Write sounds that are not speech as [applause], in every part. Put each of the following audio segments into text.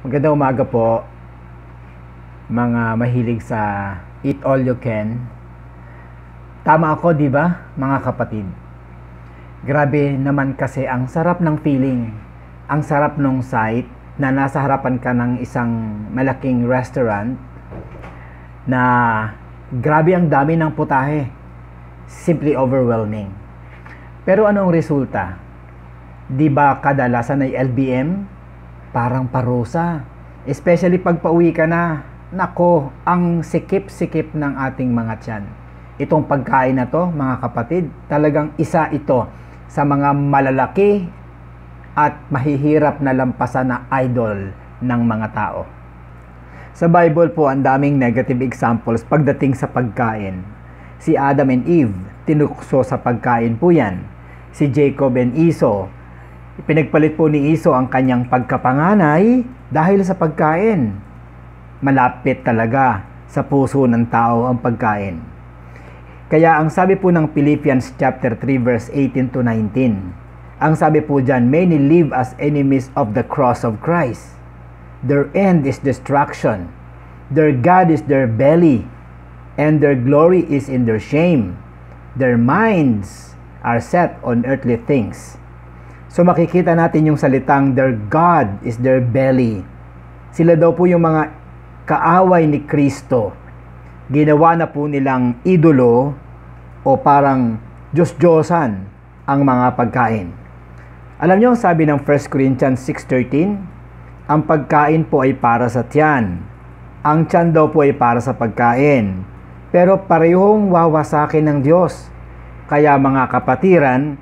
Magandang umaga po mga mahilig sa eat all you can. Tama ako, 'di ba, mga kapatid? Grabe naman kasi ang sarap ng feeling. Ang sarap ng sight na nasa harapan ka ng isang malaking restaurant na grabe ang dami ng putahe. Simply overwhelming. Pero anong resulta? 'Di ba kadalasan ay LBM parang parusa. Especially pag pauwi ka na, nako, ang sikip-sikip ng ating mga tiyan. Itong pagkain na to, mga kapatid, talagang isa ito sa mga malalaki at mahihirap na lampasan na idol ng mga tao. Sa Bible po, ang daming negative examples pagdating sa pagkain. Si Adam and Eve, tinukso sa pagkain po yan. Si Jacob and Esau, Ipinagpalit po ni Iso ang kanyang pagkapanganay dahil sa pagkain. Malapit talaga sa puso ng tao ang pagkain. Kaya ang sabi po ng Philippians chapter 3 verse 18 to 19. Ang sabi po diyan, many live as enemies of the cross of Christ. Their end is destruction. Their god is their belly, and their glory is in their shame. Their minds are set on earthly things So makikita natin yung salitang their God is their belly. Sila daw po yung mga kaaway ni Kristo. Ginawa na po nilang idolo o parang Diyos-Diyosan ang mga pagkain. Alam niyo ang sabi ng 1 Corinthians 6.13? Ang pagkain po ay para sa tiyan. Ang tiyan daw po ay para sa pagkain. Pero parehong wawasakin ng Diyos. Kaya mga kapatiran,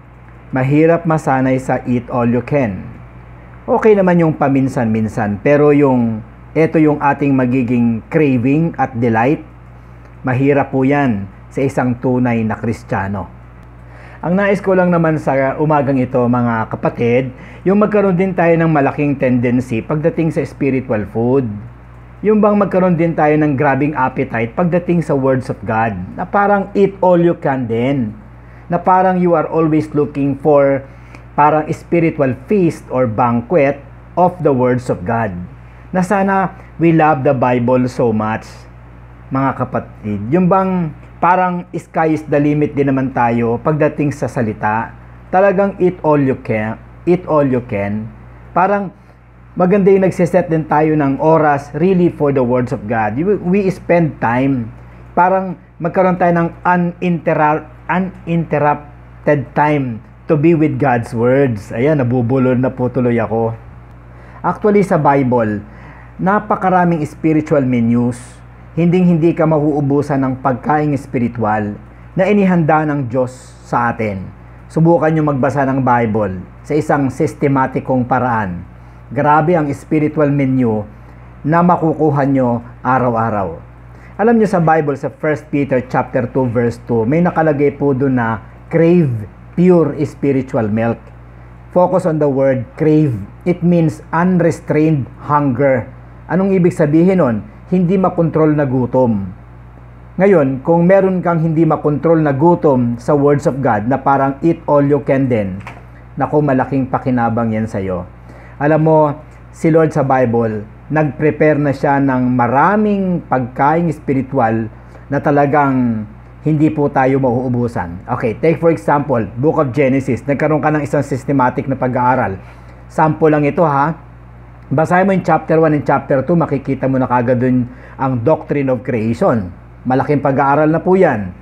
mahirap masanay sa eat all you can. Okay naman yung paminsan-minsan, pero yung ito yung ating magiging craving at delight, mahirap po yan sa isang tunay na kristyano. Ang nais ko lang naman sa umagang ito mga kapatid, yung magkaroon din tayo ng malaking tendency pagdating sa spiritual food. Yung bang magkaroon din tayo ng grabbing appetite pagdating sa words of God na parang eat all you can din na parang you are always looking for parang spiritual feast or banquet of the words of God. Na sana we love the Bible so much, mga kapatid. Yung bang parang sky is the limit din naman tayo pagdating sa salita. Talagang eat all you can, eat all you can. Parang maganda yung nagsiset din tayo ng oras really for the words of God. We spend time. Parang magkaroon tayo ng uninterrupted uninterrupted time to be with God's words. Ayan, nabubulol na po tuloy ako. Actually sa Bible, napakaraming spiritual menus. Hinding-hindi ka mahuubusan ng pagkaing spiritual na inihanda ng Diyos sa atin. Subukan nyo magbasa ng Bible sa isang sistematikong paraan. Grabe ang spiritual menu na makukuha nyo araw-araw. Alam niyo sa Bible sa 1 Peter chapter 2 verse 2, may nakalagay po doon na crave pure spiritual milk. Focus on the word crave. It means unrestrained hunger. Anong ibig sabihin nun? Hindi makontrol na gutom. Ngayon, kung meron kang hindi makontrol na gutom sa words of God na parang eat all you can then, nako malaking pakinabang yan sa'yo. Alam mo, si Lord sa Bible, nagprepare na siya ng maraming pagkain spiritual na talagang hindi po tayo mauubusan. Okay, take for example, Book of Genesis. Nagkaroon ka ng isang systematic na pag-aaral. Sample lang ito ha. Basahin mo yung chapter 1 and chapter 2, makikita mo na kagad dun ang doctrine of creation. Malaking pag-aaral na po yan.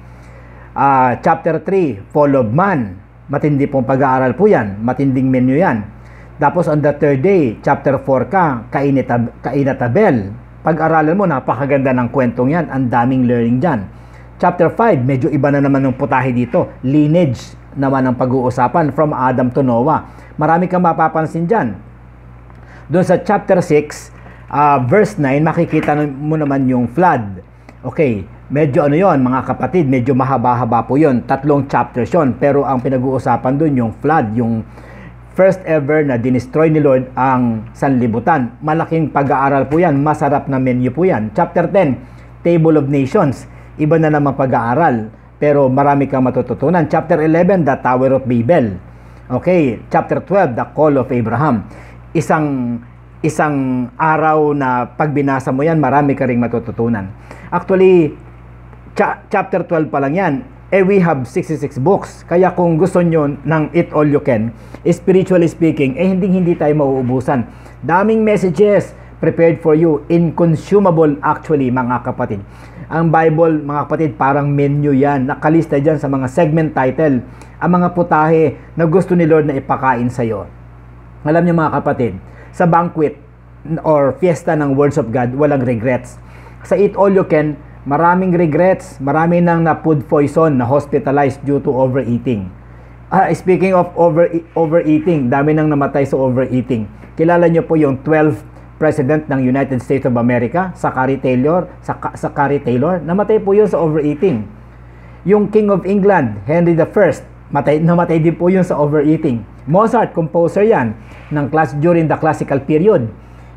Uh, chapter 3, Fall of Man. Matindi pong pag-aaral po yan. Matinding menu yan tapos on the third day, chapter 4 ka, kainitab, kainatabel. Pag-aralan mo, napakaganda ng kwentong yan. Ang daming learning dyan. Chapter 5, medyo iba na naman ng putahe dito. Lineage naman ang pag-uusapan from Adam to Noah. Marami kang mapapansin dyan. Doon sa chapter 6, uh, ah, verse 9, makikita mo naman yung flood. Okay, medyo ano yon mga kapatid, medyo mahaba-haba po yon Tatlong chapters yon Pero ang pinag-uusapan doon yung flood, yung first ever na dinestroy ni Lord ang sanlibutan. Malaking pag-aaral po yan. Masarap na menu po yan. Chapter 10, Table of Nations. Iba na naman pag-aaral. Pero marami kang matututunan. Chapter 11, The Tower of Babel. Okay, chapter 12, The Call of Abraham. Isang isang araw na pagbinasa mo yan, marami ka ring matututunan. Actually, cha- chapter 12 pa lang yan, eh we have 66 books. Kaya kung gusto nyo ng it all you can, spiritually speaking, eh hindi hindi tayo mauubusan. Daming messages prepared for you, inconsumable actually mga kapatid. Ang Bible mga kapatid parang menu yan, nakalista dyan sa mga segment title, ang mga putahe na gusto ni Lord na ipakain sa iyo. Alam niyo mga kapatid, sa banquet or fiesta ng words of God, walang regrets. Sa it all you can, maraming regrets, marami nang na food poison na hospitalized due to overeating. Ah, speaking of over overeating, dami nang namatay sa overeating. Kilala niyo po yung 12th President ng United States of America, Zachary Taylor, Zachary Taylor, namatay po yun sa overeating. Yung King of England, Henry I, matay, namatay din po yun sa overeating. Mozart, composer yan, ng class during the classical period.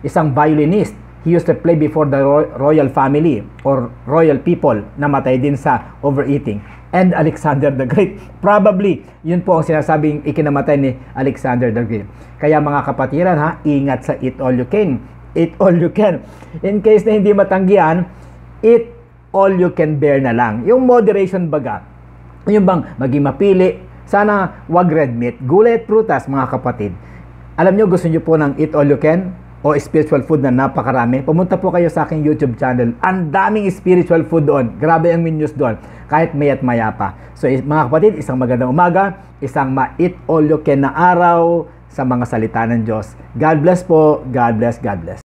Isang violinist, he used to play before the royal family or royal people namatay din sa overeating and Alexander the Great. [laughs] Probably, yun po ang sinasabing ikinamatay ni Alexander the Great. Kaya mga kapatiran ha, ingat sa eat all you can. Eat all you can. In case na hindi matanggihan, eat all you can bear na lang. Yung moderation baga. Yung bang maging mapili, sana wag red meat, gulay at prutas mga kapatid. Alam nyo, gusto nyo po ng eat all you can? o spiritual food na napakarami, pumunta po kayo sa aking YouTube channel. Ang daming spiritual food doon. Grabe ang menus doon. Kahit may at maya pa. So mga kapatid, isang magandang umaga, isang ma-eat all you can na araw sa mga salita ng Diyos. God bless po. God bless, God bless.